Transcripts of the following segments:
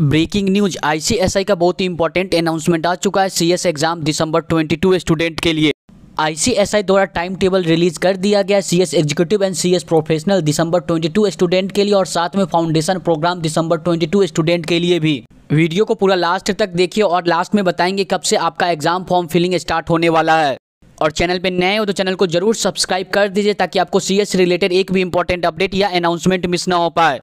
breaking news ICSI का बहुत ही important announcement आ चुका है सीएस एग्जाम दिसंबर 22 स्टूडेंट के लिए आईसीएसआई द्वारा टाइम टेबल रिलीज कर दिया गया CS executive and CS professional दिसंबर 22 स्टूडेंट के लिए और साथ में फाउंडेशन प्रोग्राम दिसंबर 22 स्टूडेंट के लिए भी वीडियो को पूरा लास्ट तक देखिए और लास्ट में बताएंगे कब से आपका एग्जाम फॉर्म फिलिंग स्टार्ट होने वाला है और चैनल पर नए हो तो चैनल को जरूर सब्सक्राइब कर दीजिए ताकि आपको सीएस रिलेटेड एक भी इंपॉर्टेंट अपडेट या अनाउंसमेंट मिस ना हो पाए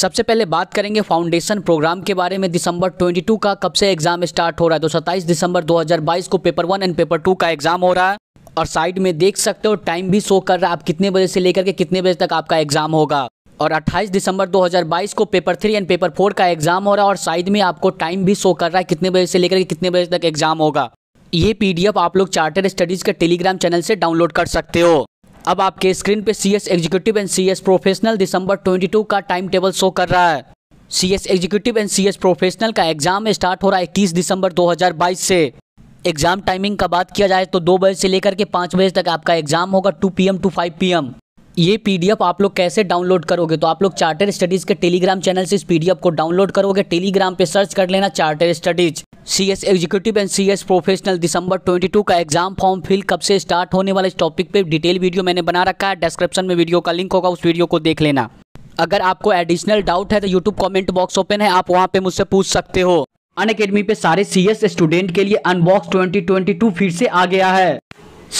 सबसे पहले बात करेंगे फाउंडेशन प्रोग्राम के बारे में दिसंबर 22 का कब से एग्जाम स्टार्ट हो रहा है तो 27 दिसंबर 2022 को paper one and paper two का एग्जाम हो रहा है और साइड में देख सकते हो टाइम भी शो कर रहा है आप कितने बजे से लेकर के कितने बजे तक आपका एग्जाम होगा और 28 दिसंबर 2022 को paper three and paper four का एग्जाम हो रहा है और साइड में आपको टाइम भी शो कर रहा है कितने बजे से लेकर के कितने बजे तक एग्जाम होगा ये पीडीएफ आप लोग चार्टर स्टडीज के टेलीग्राम चैनल से डाउनलोड कर सकते हो अब आपके स्क्रीन पे C S executive and C S professional दिसंबर 22 का टाइम टेबल शो कर रहा है C S executive and C S professional का एग्जाम स्टार्ट हो रहा है इक्कीस दिसंबर 2022 से एग्जाम टाइमिंग का बात किया जाए तो दो बजे से लेकर के पाँच बजे तक आपका एग्जाम होगा two P M to five P M ये पी आप लोग कैसे डाउनलोड करोगे तो आप लोग चार्टर स्टडीज़ के टेलीग्राम चैनल से इस पी को डाउनलोड करोगे टेलीग्राम पर सर्च कर लेना Charter Studies C S executive and C S professional दिसंबर 22 का एग्जाम फॉर्म फिल कब से स्टार्ट होने वाला इस टॉपिक पे डिटेल वीडियो मैंने बना रखा है डिस्क्रिप्शन में वीडियो का लिंक होगा उस वीडियो को देख लेना अगर आपको एडिशनल डाउट है तो यूट्यूब कमेंट बॉक्स ओपन है आप वहाँ पे मुझसे पूछ सकते हो अन अकेडमी पे सारे सी एस स्टूडेंट के लिए अनबॉक्स 2022 फिर से आ गया है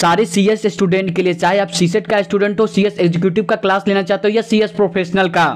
सारे सी एस स्टूडेंट के लिए चाहे आप सी सेट e का स्टूडेंट हो सी एस एग्जीक्यूटिव का क्लास लेना चाहते हो या सी एस प्रोफेशनल का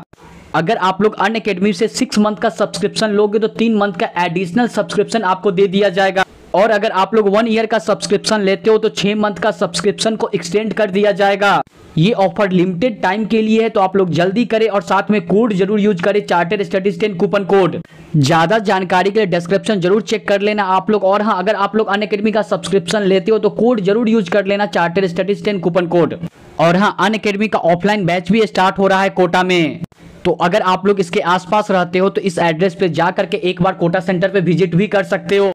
अगर आप लोग अन अकेडमी से सिक्स मंथ का सब्सक्रिप्शन लोगे तो तीन मंथ का एडिशनल सब्सक्रिप्शन आपको दे दिया जाएगा और अगर आप लोग वन ईयर का सब्सक्रिप्शन लेते हो तो छह मंथ का सब्सक्रिप्शन को एक्सटेंड कर दिया जाएगा ये ऑफर लिमिटेड टाइम के लिए है तो आप लोग जल्दी करें और साथ में कोड जरूर यूज करें Charter Studies ten coupon code ज्यादा जानकारी के लिए डिस्क्रिप्शन जरूर चेक कर लेना आप लोग और हाँ अगर आप लोग अन अकेडमी का सब्सक्रिप्शन लेते हो तो कोड जरूर यूज कर लेना Charter Studies ten coupon code और हाँ अन अकेडमी का ऑफलाइन बैच भी स्टार्ट हो रहा है कोटा में तो अगर आप लोग इसके आसपास रहते हो तो इस एड्रेस पे जा करके एक बार कोटा सेंटर पे विजिट भी कर सकते हो